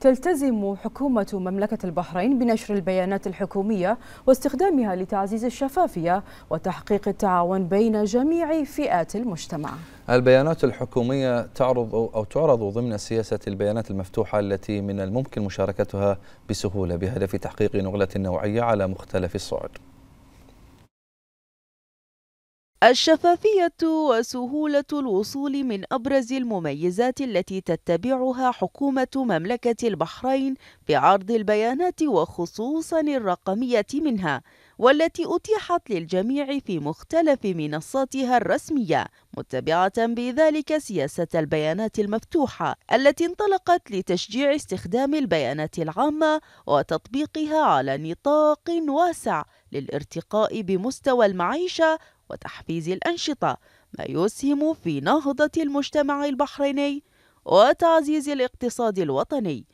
تلتزم حكومة مملكة البحرين بنشر البيانات الحكومية واستخدامها لتعزيز الشفافية وتحقيق التعاون بين جميع فئات المجتمع. البيانات الحكومية تعرض أو تعرض ضمن سياسة البيانات المفتوحة التي من الممكن مشاركتها بسهولة بهدف تحقيق نغلة نوعية على مختلف الصعد. الشفافية وسهولة الوصول من أبرز المميزات التي تتبعها حكومة مملكة البحرين بعرض البيانات وخصوصا الرقمية منها والتي أتيحت للجميع في مختلف منصاتها الرسمية متبعة بذلك سياسة البيانات المفتوحة التي انطلقت لتشجيع استخدام البيانات العامة وتطبيقها على نطاق واسع للارتقاء بمستوى المعيشة وتحفيز الأنشطة ما يسهم في نهضة المجتمع البحريني وتعزيز الاقتصاد الوطني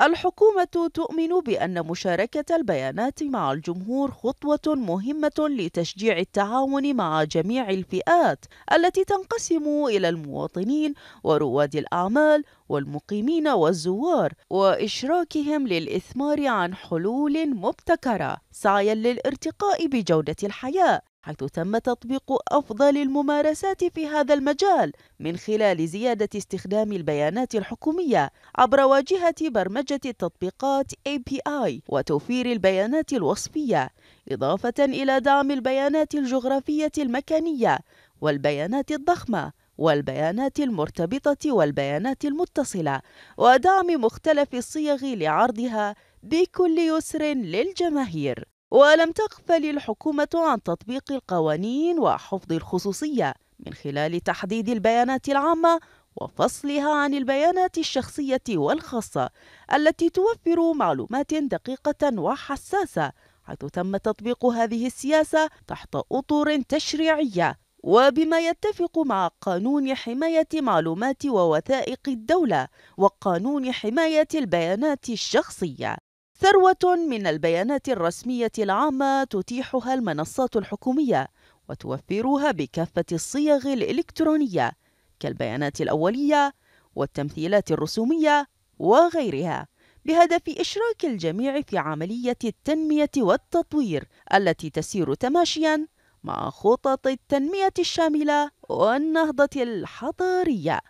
الحكومة تؤمن بأن مشاركة البيانات مع الجمهور خطوة مهمة لتشجيع التعاون مع جميع الفئات التي تنقسم إلى المواطنين ورواد الأعمال والمقيمين والزوار وإشراكهم للإثمار عن حلول مبتكرة سعيا للارتقاء بجودة الحياة حيث تم تطبيق أفضل الممارسات في هذا المجال من خلال زيادة استخدام البيانات الحكومية عبر واجهة برمجة التطبيقات API وتوفير البيانات الوصفية إضافة إلى دعم البيانات الجغرافية المكانية والبيانات الضخمة والبيانات المرتبطة والبيانات المتصلة ودعم مختلف الصيغ لعرضها بكل يسر للجماهير ولم تغفل الحكومة عن تطبيق القوانين وحفظ الخصوصية من خلال تحديد البيانات العامة وفصلها عن البيانات الشخصية والخاصة التي توفر معلومات دقيقة وحساسة حيث تم تطبيق هذه السياسة تحت أطر تشريعية وبما يتفق مع قانون حماية معلومات ووثائق الدولة وقانون حماية البيانات الشخصية ثروة من البيانات الرسمية العامة تتيحها المنصات الحكومية وتوفرها بكافة الصيغ الإلكترونية كالبيانات الأولية والتمثيلات الرسومية وغيرها بهدف إشراك الجميع في عملية التنمية والتطوير التي تسير تماشياً مع خطط التنمية الشاملة والنهضة الحضارية